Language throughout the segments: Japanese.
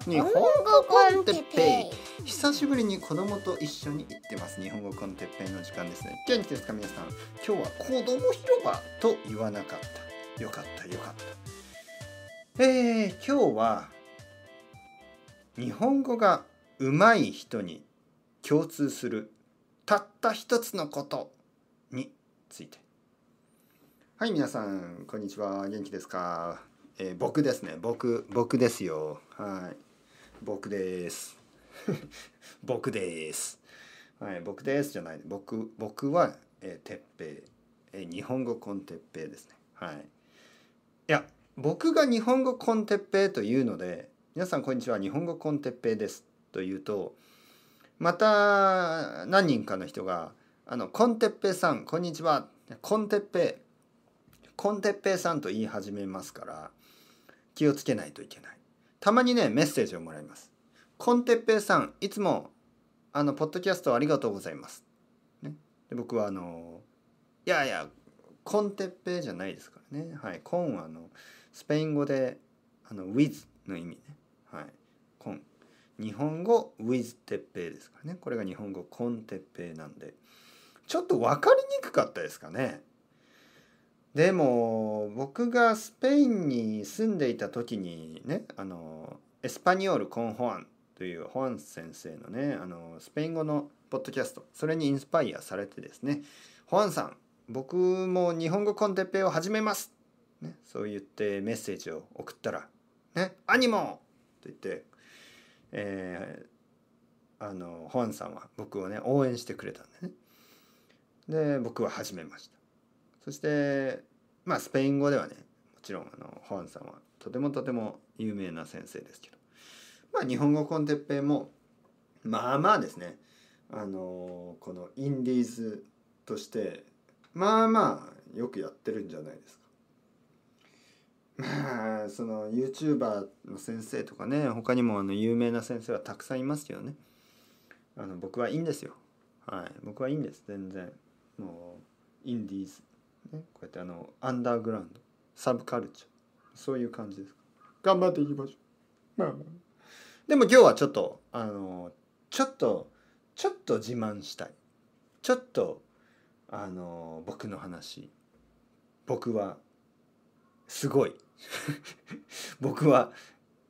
日本語コンテッペイ久しぶりに子供と一緒に行ってます日本語コンテッペイの時間ですね元気ですか皆さん今日は子供広場と言わなかったよかったよかったえー、今日は日本語が上手い人に共通するたった一つのことについてはい皆さんこんにちは元気ですかえー、僕ですね僕僕ですよはい僕です 僕ですはい僕ですじゃない僕僕は、えー、てっぺい、えー、日本語コンテッペイですねはいいや僕が日本語コンテッペイというので皆さんこんにちは日本語コンテッペイですというとまた何人かの人があのコンテッペイさんこんにちはコンテッペイコンテッペイさんと言い始めますから気をつけないといけない。たまにね、メッセージをもらいます。コンテッペイさん、いつも、あの、ポッドキャストありがとうございます。ね。で僕は、あの、いやいや、コンテッペイじゃないですからね。はい。コンは、あの、スペイン語で、あの、with の意味ね。はい。コン。日本語 with てっぺですからね。これが日本語コンテッペイなんで。ちょっと分かりにくかったですかね。でも僕がスペインに住んでいた時にねあのエスパニオール・コン・ホアンというホアン先生のねあのスペイン語のポッドキャストそれにインスパイアされてですねホアンさん僕も日本語コンテッペを始めます、ね、そう言ってメッセージを送ったら「ね、アニモ!」と言って、えー、あのホアンさんは僕をね応援してくれたんでねで僕は始めました。そしてまあスペイン語ではねもちろんあのホアンさんはとてもとても有名な先生ですけどまあ日本語コンテッペイもまあまあですねあのこのインディーズとしてまあまあよくやってるんじゃないですか。まあその YouTuber の先生とかね他にもあの有名な先生はたくさんいますけどねあの僕はいいんですよはい僕はいいんです全然もうインディーズね、こうやってあのアンダーグラウンドサブカルチャーそういう感じです頑張っていきましょうまあまあでも今日はちょっとあのちょっとちょっと自慢したいちょっとあの僕の話僕はすごい 僕は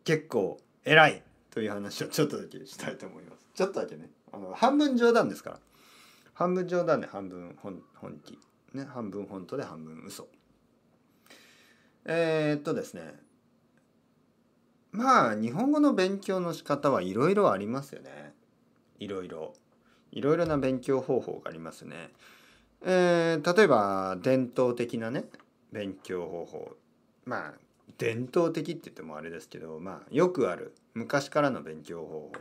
結構偉いという話をちょっとだけしたいと思いますちょっとだけねあの半分冗談ですから半分冗談で半分本本気ね、半分本当で半分嘘。えー、っとですね。まあ、日本語の勉強の仕方はいろいろありますよね。いろいろ。いろいろな勉強方法がありますね。えー、例えば、伝統的なね、勉強方法。まあ、伝統的って言ってもあれですけど、まあ、よくある昔からの勉強方法。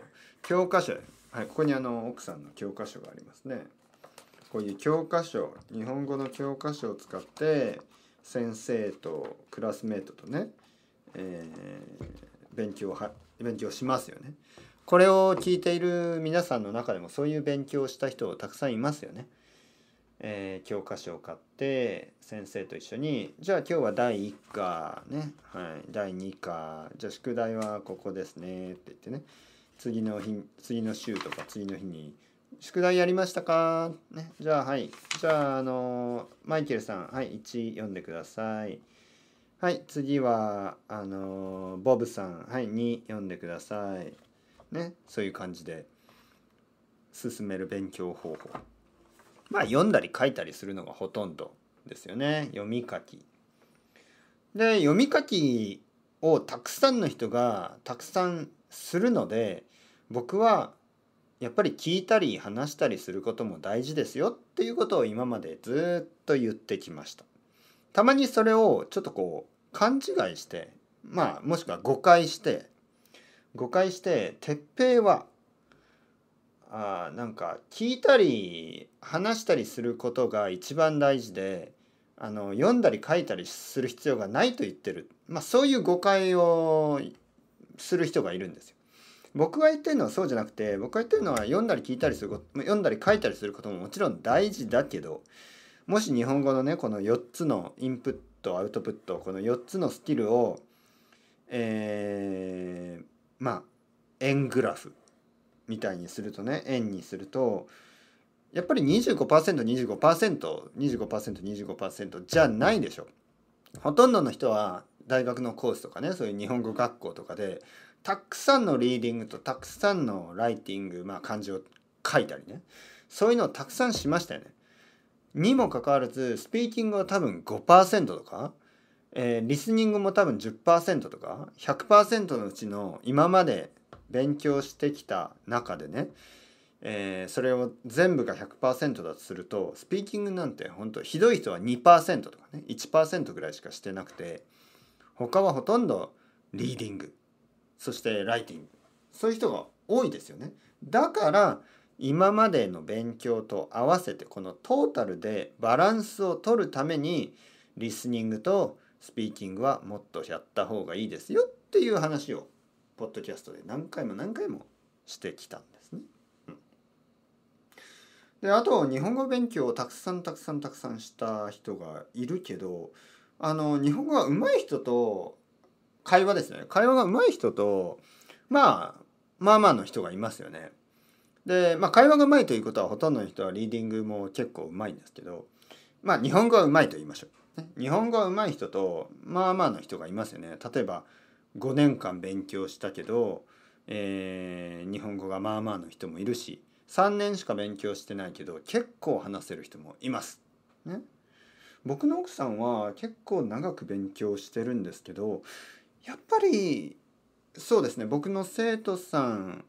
教科書。はい、ここにあの、奥さんの教科書がありますね。こういう教科書日本語の教科書を使って先生とクラスメートとね、えー、勉強は勉強しますよね。これを聞いている皆さんの中でもそういう勉強をした人たくさんいますよね。えー、教科書を買って先生と一緒にじゃあ今日は第1課ね、はい、第2課じゃあ宿題はここですねって言ってね次の日次の週とか次の日に宿題やりましたか、ね、じゃあはい。じゃあ、あのマイケルさん、はい、1読んでください。はい、次は、あのボブさん、はい、2読んでください。ね、そういう感じで進める勉強方法。まあ、読んだり書いたりするのがほとんどですよね。読み書き。で、読み書きをたくさんの人がたくさんするので、僕はやっぱり聞いたり話したりすることも大事ですよっていうことを今までずっと言ってきました。たまにそれをちょっとこう勘違いしてまあもしくは誤解して誤解して鉄平はあなんか聞いたり話したりすることが一番大事であの読んだり書いたりする必要がないと言ってる、まあ、そういう誤解をする人がいるんですよ。僕が言ってるのはそうじゃなくて僕が言ってるのは読んだり聞いたりすること読んだり書いたりすることももちろん大事だけどもし日本語のねこの4つのインプットアウトプットこの4つのスキルをえー、まあ円グラフみたいにするとね円にするとやっぱり 25%25%25%25% じゃないでしょ。ほとんどの人は大学のコースとかねそういう日本語学校とかでたくさんのリーディングとたくさんのライティング、まあ、漢字を書いたりねそういうのをたくさんしましたよね。にもかかわらずスピーキングは多分5%とか、えー、リスニングも多分10%とか100%のうちの今まで勉強してきた中でね、えー、それを全部が100%だとするとスピーキングなんて本当ひどい人は2%とかね1%ぐらいしかしてなくて他はほとんどリーディングそしてライティングそういう人が多いですよね。だから今までの勉強と合わせてこのトータルでバランスを取るためにリスニングとスピーキングはもっとやった方がいいですよっていう話をポッドキャストで何回も何回もしてきたんですね。うん、であと日本語勉強をたくさんたくさんたくさんした人がいるけどあの日本語が上手い人と会話ですね会話が上手い人と、まあ、まあまあの人がいますよね。で、まあ、会話が上手いということはほとんどの人はリーディングも結構上手いんですけど、まあ、日本語は上手いと言いましょう。日本語は上手い人とまあまあの人がいますよね。例えば5年間勉強したけど、えー、日本語がまあまあの人もいるし3年しか勉強してないけど結構話せる人もいます。ね、僕の奥さんは結構長く勉強してるんですけどやっぱりそうですね僕の生徒さん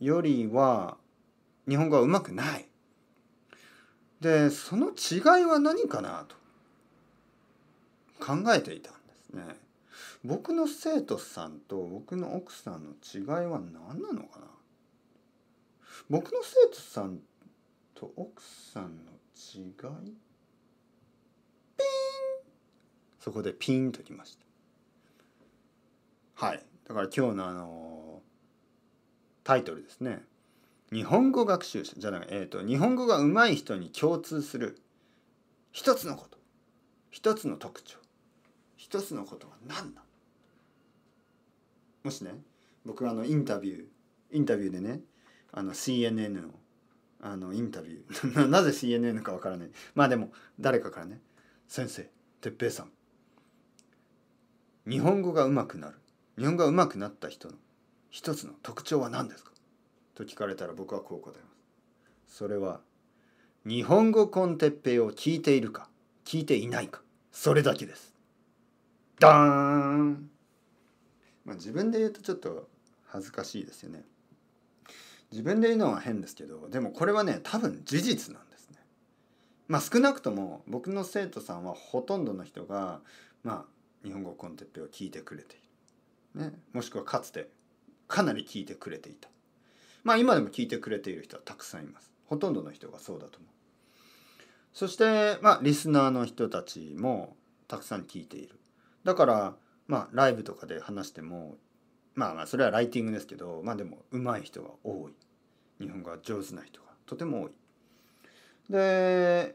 よりは日本語はうまくない。でその違いは何かなと考えていたんですね。僕の生徒さんと僕の奥さんの違いは何なのかな僕の生徒さんと奥さんの違いピンそこでピンときました。はいだから今日のあのタイトルですね日本語学習者じゃない、えーと、日本語が上手い人に共通する一つのこと一つの特徴一つのことは何だもしね僕あのインタビューインタビューでねあの CNN のあのインタビュー なぜ CNN かわからないまあでも誰かからね「先生哲平さん日本語が上手くなる日本語が上手くなった人の一つの特徴は何ですかと聞かれたら僕はこう答えます。それは日本語コンテッペイを聞いているか聞いていないかそれだけです。ダーンまあ自分で言うとちょっと恥ずかしいですよね。自分で言うのは変ですけどでもこれはね多分事実なんですね。まあ少なくとも僕の生徒さんはほとんどの人がまあ日本語コンテッペイを聞いてくれている。ね、もしくはかつてかなり聞いてくれていたまあ今でも聞いてくれている人はたくさんいますほとんどの人がそうだと思うそしてまあリスナーの人たちもたくさん聞いているだからまあライブとかで話してもまあまあそれはライティングですけどまあでも上手い人が多い日本語が上手な人がとても多いで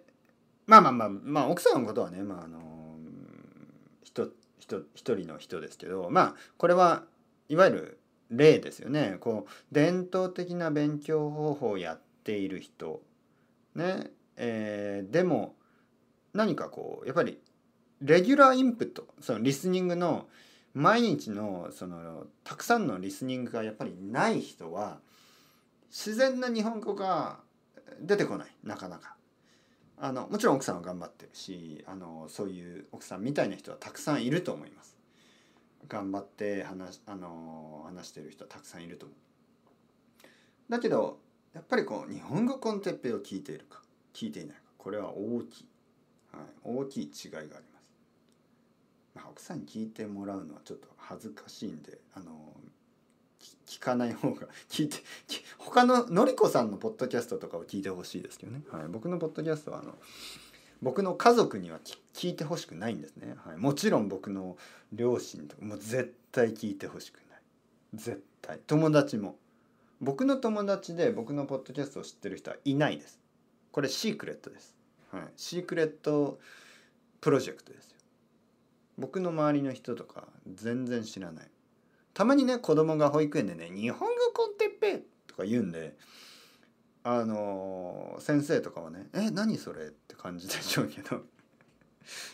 まあまあまあまあ奥さんのことはね、まあ、あの人人一人の人ですけどまあこれはいわゆる例ですよね。こう伝統的な勉強方法をやっている人、ねえー、でも何かこうやっぱりレギュラーインプットそのリスニングの毎日のそのたくさんのリスニングがやっぱりない人は自然な日本語が出てこないなかなか。あのもちろん奥さんは頑張ってるしあのそういう奥さんみたいな人はたくさんいると思います。頑張って話あの話してる人はたくさんいると思う。だけどやっぱりこう日本語コンテッペを聞いているか聞いていないかこれは大きい、はい、大きい違いがあります。まあ、奥さんに聞いてもらうのはちょっと恥ずかしいんであの聞かない方が 聞いて他ののりこさんのポッドキャストとかを聞いてほしいですけどね、はい、僕のポッドキャストはあの僕の家族には聞いてほしくないんですね、はい、もちろん僕の両親とかもう絶対聞いてほしくない絶対友達も僕の友達で僕のポッドキャストを知ってる人はいないですこれシークレットです、はい、シークレットプロジェクトですよ僕の周りの人とか全然知らないたまにね子供が保育園でね「日本語コンテッペ」とか言うんであのー、先生とかはね「え何それ?」って感じでしょうけど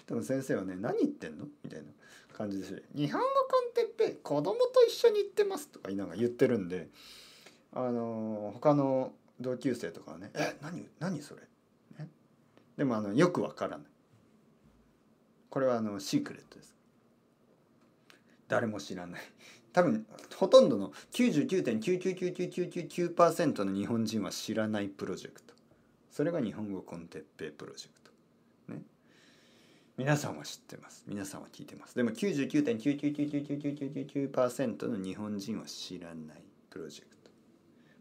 でも 先生はね「何言ってんの?」みたいな感じでし日本語コンテッペ子供と一緒に行ってます」とかながら言ってるんであのー、他の同級生とかはね「え何何それね」でもあのよくわからないこれはあのシークレットです誰も知らない多分ほとんどの9 9 9 9 9 9 9 9の日本人は知らないプロジェクトそれが日本語コンテッペプロジェクトね皆さんは知ってます皆さんは聞いてますでも9 9 9 9 9 9 9 9の日本人は知らないプロジェクト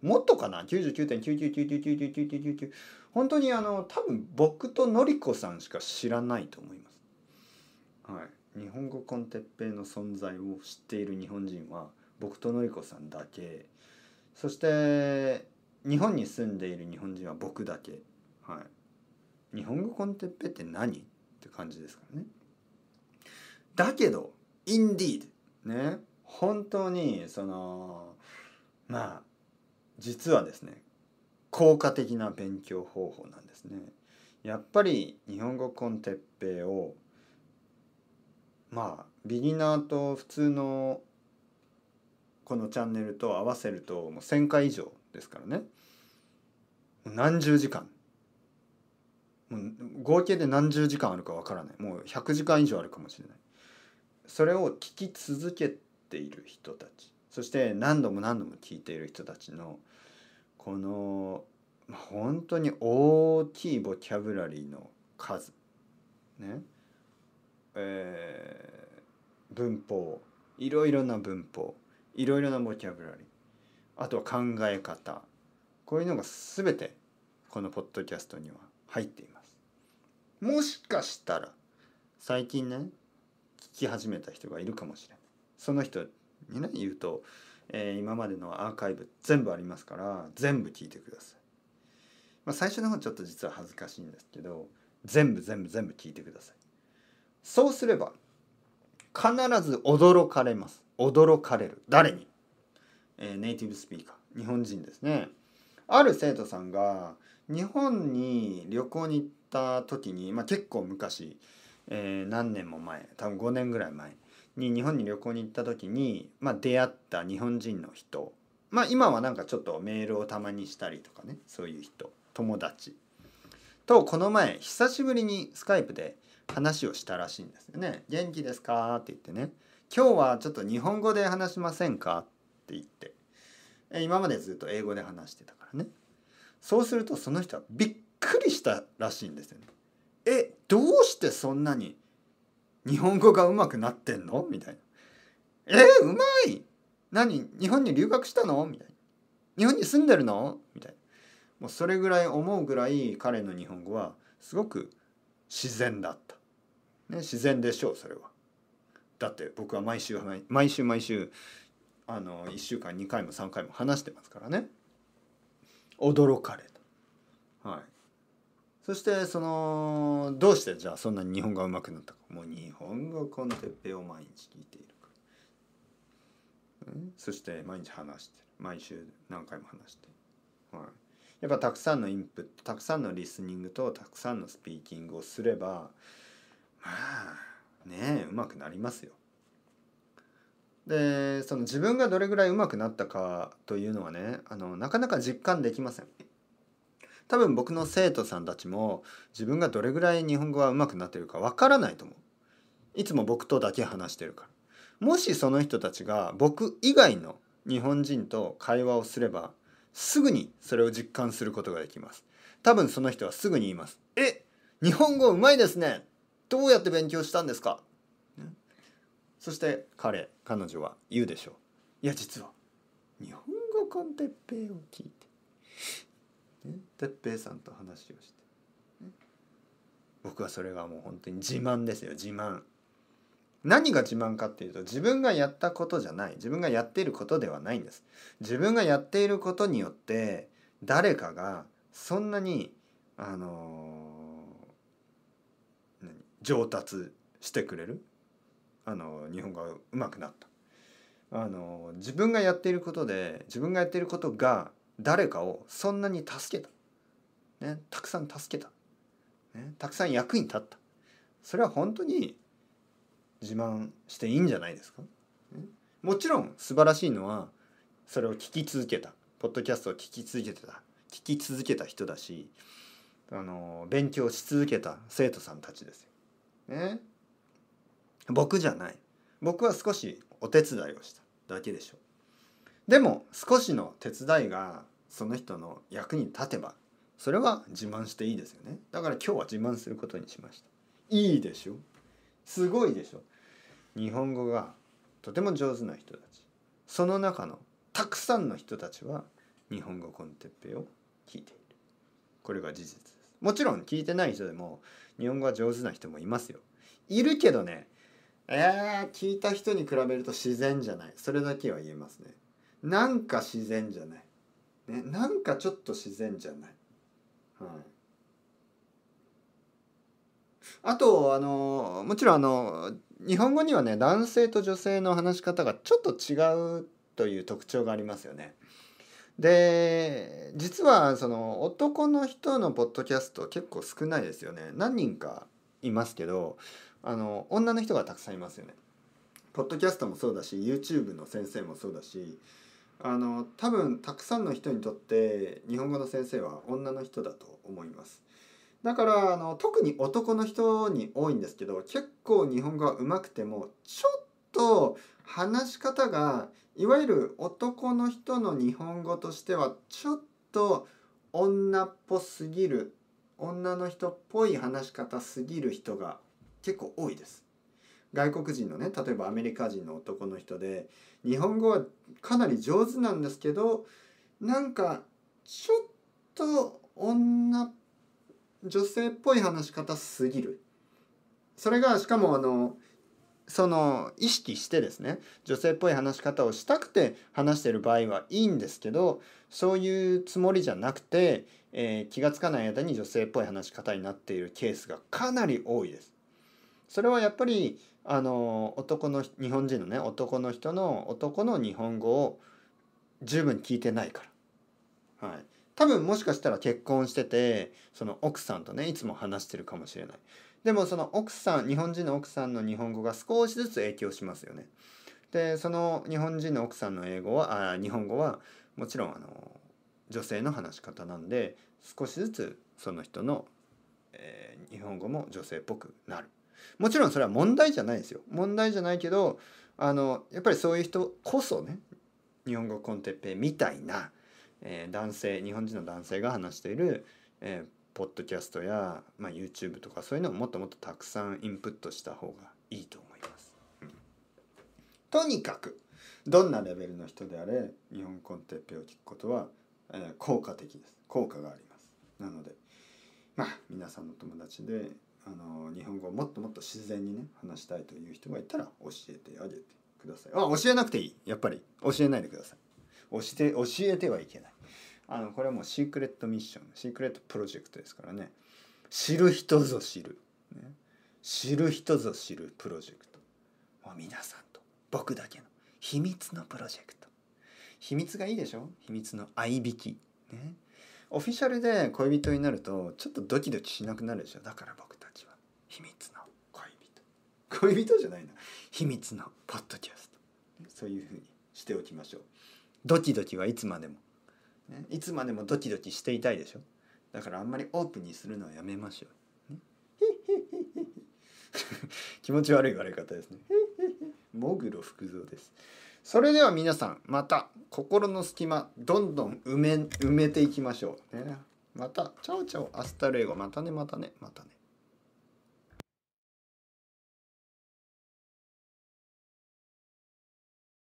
もっとかな99.9999999本当にあの多分僕とのりこさんしか知らないと思いますはい日本語コンテッペイの存在を知っている日本人は僕とのりこさんだけそして日本に住んでいる日本人は僕だけはい日本語コンテッペイって何って感じですからねだけどインディードね本当にそのまあ実はですね効果的な勉強方法なんですねやっぱり日本語コンテッペイをまあビギナーと普通のこのチャンネルと合わせるともう1,000回以上ですからね何十時間もう合計で何十時間あるかわからないもう100時間以上あるかもしれないそれを聞き続けている人たちそして何度も何度も聞いている人たちのこの本当に大きいボキャブラリーの数ねえー、文法いろいろな文法いろいろなボキャブラリーあとは考え方こういうのが全てこのポッドキャストには入っています。もしかしたら最近ね聞き始めた人がいるかもしれない。その人にね言うと、えー、今までのアーカイブ全部ありますから全部聞いてください。まあ、最初の方ちょっと実は恥ずかしいんですけど全部全部全部聞いてください。そうすれば必ず驚かれます驚かれる誰に、えー、ネイティブスピーカー日本人ですねある生徒さんが日本に旅行に行った時に、まあ、結構昔、えー、何年も前多分5年ぐらい前に日本に旅行に行った時に、まあ、出会った日本人の人まあ今はなんかちょっとメールをたまにしたりとかねそういう人友達とこの前久しぶりにスカイプで「話をしたらしいんですよね。元気ですかって言ってね。今日はちょっと日本語で話しませんかって言って。今までずっと英語で話してたからね。そうするとその人はびっくりしたらしいんですよね。え、どうしてそんなに日本語がうまくなってんのみたいな。えー、うまい何日本に留学したのみたいな。日本に住んでるのみたいな。もうそれぐらい思うぐらい彼の日本語はすごく自然だった、ね、自然でしょうそれはだって僕は毎週毎週毎週あの1週間2回も3回も話してますからね驚かれたはいそしてそのどうしてじゃあそんなに日本語が上手くなったかもう日本語コンテッペを毎日聞いているから、そして毎日話してる毎週何回も話してはいやっぱたくさんのインプットたくさんのリスニングとたくさんのスピーキングをすればまあねうまくなりますよ。でその自分がどれぐらいうまくなったかというのはねあのなかなか実感できません。多分僕の生徒さんたちも自分がどれぐらい日本語がうまくなってるかわからないと思う。いつも僕とだけ話してるから。もしその人たちが僕以外の日本人と会話をすればすぐにそれを実感することができます。多分その人はすぐに言います。え日本語うまいですねどうやって勉強したんですか、ね、そして彼、彼女は言うでしょう。いや、実は、日本語コンテッペイを聞いて、ね、テッペイさんと話をして、ね、僕はそれがもう本当に自慢ですよ、自慢。何が自慢かっていうと自分がやったことじゃない自分がやっていることではないんです自分がやっていることによって誰かがそんなにあのー、上達してくれるあの日本語がうまくなったあの自分がやっていることで自分がやっていることが誰かをそんなに助けた、ね、たくさん助けた、ね、たくさん役に立ったそれは本当に自慢していいんじゃないですかもちろん素晴らしいのはそれを聞き続けたポッドキャストを聞き続けてた聞き続けた人だしあの勉強し続けた生徒さんたちですよ。ね僕じゃない僕は少しお手伝いをしただけでしょう。でも少しの手伝いがその人の役に立てばそれは自慢していいですよねだから今日は自慢することにしましたいいでしょすごいでしょ日本語がとても上手な人たちその中のたくさんの人たちは日本語コンテッペを聞いているこれが事実ですもちろん聞いてない人でも日本語が上手な人もいますよいるけどねえー、聞いた人に比べると自然じゃないそれだけは言えますねなんか自然じゃない、ね、なんかちょっと自然じゃない、はい、あとあのもちろんあの日本語にはね男性と女性の話し方がちょっと違うという特徴がありますよね。で実はその男の人のポッドキャスト結構少ないですよね何人かいますけどあの女の人がたくさんいますよね。ポッドキャストもそうだし YouTube の先生もそうだしあの多分たくさんの人にとって日本語の先生は女の人だと思います。だからあの特に男の人に多いんですけど結構日本語は上手くてもちょっと話し方がいわゆる男の人の日本語としてはちょっと女っぽすぎる女の人っぽい話し方すぎる人が結構多いです。外国人のね例えばアメリカ人の男の人で日本語はかなり上手なんですけどなんかちょっと女っぽい女性っぽい話し方すぎるそれがしかもあのその意識してですね女性っぽい話し方をしたくて話してる場合はいいんですけどそういうつもりじゃなくて、えー、気が付かない間に女性っぽい話し方になっているケースがかなり多いです。それはやっぱりあの男の日本人のね男の人の男の日本語を十分聞いてないから。はい、多分もしかしたら結婚しててその奥さんとねいつも話してるかもしれないでもその奥さん日本人の奥さんの日本語が少しずつ影響しますよねでその日本人の奥さんの英語はあ日本語はもちろんあの女性の話し方なんで少しずつその人の、えー、日本語も女性っぽくなるもちろんそれは問題じゃないですよ問題じゃないけどあのやっぱりそういう人こそね日本語コンテッペみたいなえー、男性日本人の男性が話している、えー、ポッドキャストや、まあ、YouTube とかそういうのをもっともっとたくさんインプットした方がいいと思います。うん、とにかくどんなレベルの人であれ日本コンテッペを聞くことは、えー、効果的です効果があります。なのでまあ皆さんの友達であの日本語をもっともっと自然にね話したいという人がいたら教えてあげてください。あ教えなくていいやっぱり教えないでください。教え教えてはいけないあのこれはもうシークレットミッションシークレットプロジェクトですからね知る人ぞ知る、ね、知る人ぞ知るプロジェクトもう皆さんと僕だけの秘密のプロジェクト秘密がいいでしょ秘密の合いびきねオフィシャルで恋人になるとちょっとドキドキしなくなるでしょだから僕たちは秘密の恋人恋人じゃないな秘密のポッドキャストそういうふうにしておきましょうドキドキはいつまでも、ね、いつまでもドキドキしていたいでしょだからあんまりオープンにするのはやめましょう、ね、気持ち悪い笑い方ですねもぐろ福蔵ですそれでは皆さんまた心の隙間どんどん埋め埋めていきましょう、ね、またチャオチャオアスタルエゴまたねまたねまたね